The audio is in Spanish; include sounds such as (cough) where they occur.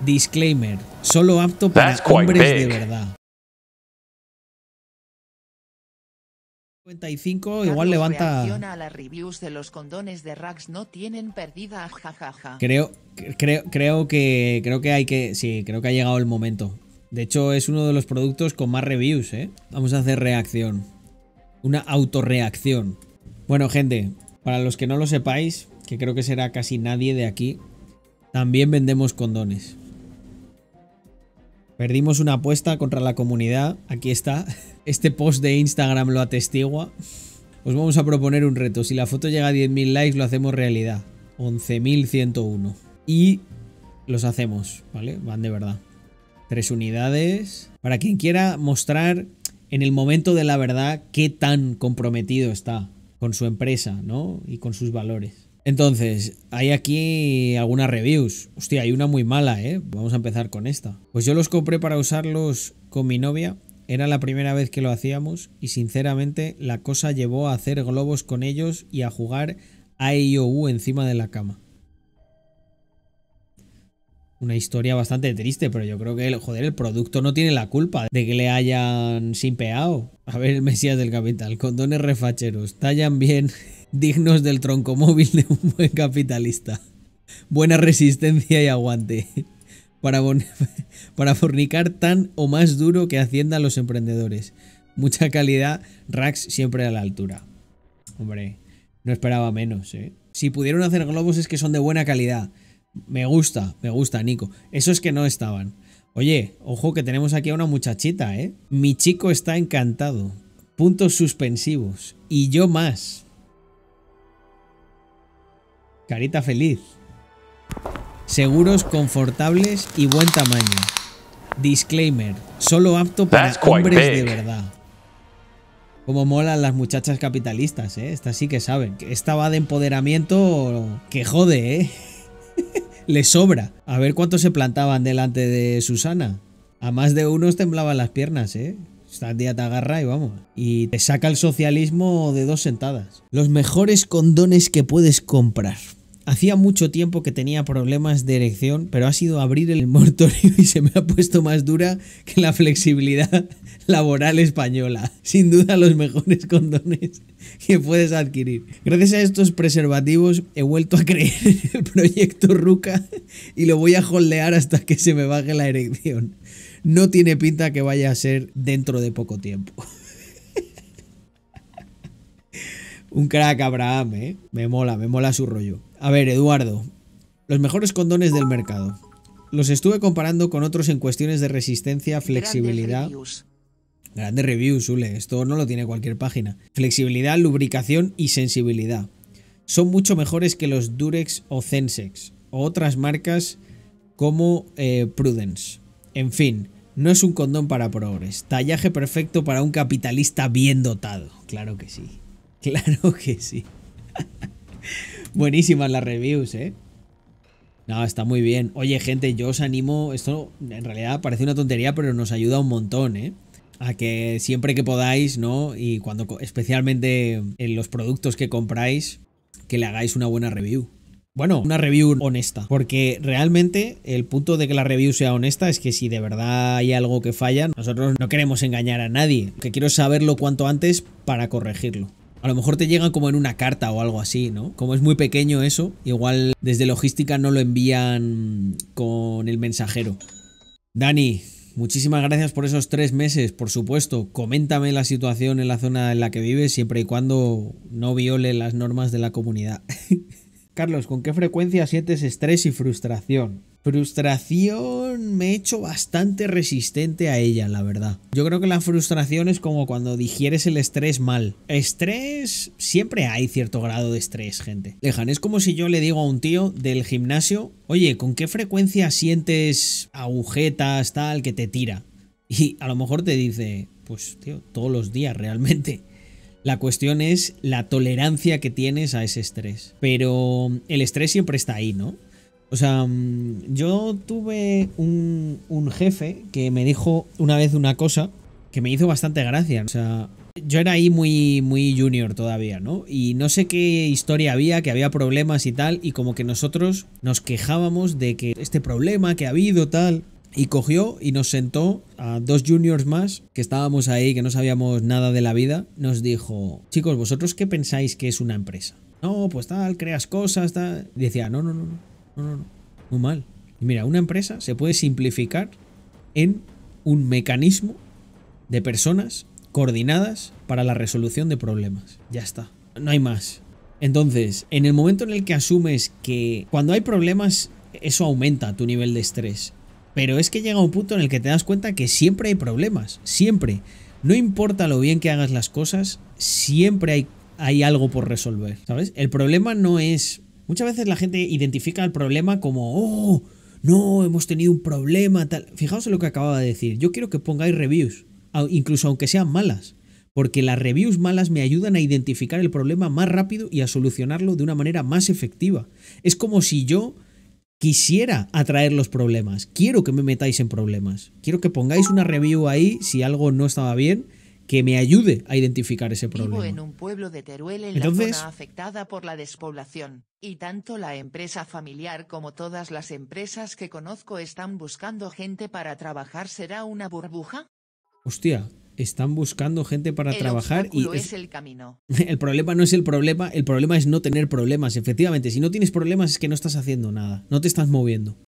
Disclaimer, solo apto para hombres de verdad. 55 igual levanta a las reviews de los condones de Rax no tienen perdida jajaja. Creo creo creo que creo que hay que sí, creo que ha llegado el momento. De hecho es uno de los productos con más reviews, ¿eh? Vamos a hacer reacción. Una autorreacción. Bueno, gente, para los que no lo sepáis, que creo que será casi nadie de aquí, también vendemos condones. Perdimos una apuesta contra la comunidad. Aquí está. (laughs) Este post de Instagram lo atestigua. Os vamos a proponer un reto. Si la foto llega a 10.000 likes, lo hacemos realidad. 11.101. Y los hacemos, ¿vale? Van de verdad. Tres unidades. Para quien quiera mostrar en el momento de la verdad qué tan comprometido está con su empresa, ¿no? Y con sus valores. Entonces, hay aquí algunas reviews. Hostia, hay una muy mala, ¿eh? Vamos a empezar con esta. Pues yo los compré para usarlos con mi novia. Era la primera vez que lo hacíamos y sinceramente la cosa llevó a hacer globos con ellos y a jugar a IOU e encima de la cama. Una historia bastante triste, pero yo creo que el, joder, el producto no tiene la culpa de que le hayan simpeado. A ver, Mesías del Capital, condones refacheros, tallan bien (laughs) dignos del tronco móvil de un buen capitalista. Buena resistencia y aguante. Para, (laughs) para fornicar tan o más duro que hacienda los emprendedores. Mucha calidad, Rax siempre a la altura. Hombre, no esperaba menos, ¿eh? Si pudieron hacer globos es que son de buena calidad. Me gusta, me gusta, Nico. Eso es que no estaban. Oye, ojo que tenemos aquí a una muchachita, ¿eh? Mi chico está encantado. Puntos suspensivos. Y yo más. Carita feliz. Seguros confortables y buen tamaño. Disclaimer, solo apto para hombres de verdad. Como molan las muchachas capitalistas, ¿eh? Estas sí que saben. Esta va de empoderamiento que jode, ¿eh? (laughs) Le sobra. A ver cuántos se plantaban delante de Susana. A más de unos temblaban las piernas, ¿eh? Esta día te agarra y vamos. Y te saca el socialismo de dos sentadas. Los mejores condones que puedes comprar. Hacía mucho tiempo que tenía problemas de erección, pero ha sido abrir el mortorio y se me ha puesto más dura que la flexibilidad laboral española. Sin duda los mejores condones que puedes adquirir. Gracias a estos preservativos he vuelto a creer en el proyecto Ruca y lo voy a holdear hasta que se me baje la erección. No tiene pinta que vaya a ser dentro de poco tiempo. Un crack Abraham, ¿eh? Me mola, me mola su rollo. A ver, Eduardo. Los mejores condones del mercado. Los estuve comparando con otros en cuestiones de resistencia, flexibilidad... Grandes reviews. Grandes Esto no lo tiene cualquier página. Flexibilidad, lubricación y sensibilidad. Son mucho mejores que los Durex o Censex. O otras marcas como eh, Prudence. En fin, no es un condón para progres. Tallaje perfecto para un capitalista bien dotado. Claro que sí. (laughs) Claro que sí. (laughs) Buenísimas las reviews, ¿eh? No, está muy bien. Oye, gente, yo os animo. Esto en realidad parece una tontería, pero nos ayuda un montón, ¿eh? A que siempre que podáis, ¿no? Y cuando, especialmente en los productos que compráis, que le hagáis una buena review. Bueno, una review honesta. Porque realmente el punto de que la review sea honesta es que si de verdad hay algo que falla, nosotros no queremos engañar a nadie. que quiero saberlo cuanto antes para corregirlo. A lo mejor te llegan como en una carta o algo así, ¿no? Como es muy pequeño eso, igual desde logística no lo envían con el mensajero. Dani, muchísimas gracias por esos tres meses, por supuesto. Coméntame la situación en la zona en la que vives, siempre y cuando no viole las normas de la comunidad. (laughs) Carlos, ¿con qué frecuencia sientes estrés y frustración? Frustración me he hecho bastante resistente a ella, la verdad. Yo creo que la frustración es como cuando digieres el estrés mal. Estrés, siempre hay cierto grado de estrés, gente. Lejan, es como si yo le digo a un tío del gimnasio, oye, ¿con qué frecuencia sientes agujetas, tal, que te tira? Y a lo mejor te dice, pues, tío, todos los días realmente. La cuestión es la tolerancia que tienes a ese estrés. Pero el estrés siempre está ahí, ¿no? O sea, mm, yo tuve un, jefe que me dijo una vez una cosa que me hizo bastante gracia. O sea, yo era ahí muy, muy junior todavía, ¿no? Y no sé qué historia había, que había problemas y tal, y como que nosotros nos quejábamos de que este problema que ha habido, tal. Y cogió y nos sentó a dos juniors más que estábamos ahí, que no sabíamos nada de la vida. Nos dijo, chicos, ¿vosotros qué pensáis que es una empresa? No, pues tal, creas cosas, tal. Y decía, no, no, no, no, no, no, muy mal. mira, una empresa se puede simplificar en un mecanismo de personas coordinadas para la resolución de problemas. Ya está, no hay más. Entonces, en el momento en el que asumes que cuando hay problemas, eso aumenta tu nivel de estrés pero es que llega un punto en el que te das cuenta que siempre hay problemas, siempre. No importa lo bien que hagas las cosas, siempre hay, hay algo por resolver, ¿sabes? El problema no es... Muchas veces la gente identifica el problema como, oh, no, hemos tenido un problema, tal. Fijaos en lo que acababa de decir. Yo quiero que pongáis reviews, incluso aunque sean malas, porque las reviews malas me ayudan a identificar el problema más rápido y a solucionarlo de una manera más efectiva. Es como si yo quisiera atraer los problemas. Quiero que me metáis en problemas. Quiero que pongáis una review ahí si algo no estaba bien que me ayude a identificar ese problema. Vivo en un pueblo de Teruel en la zona afectada por la despoblación, y tanto la empresa familiar como todas las empresas que conozco están buscando gente para trabajar. ¿Será una burbuja? Hostia, están buscando gente para trabajar y es, el camino. (laughs) El problema no es el problema, el problema es no tener problemas. Efectivamente, si no tienes problemas es que no estás haciendo nada, no te estás moviendo.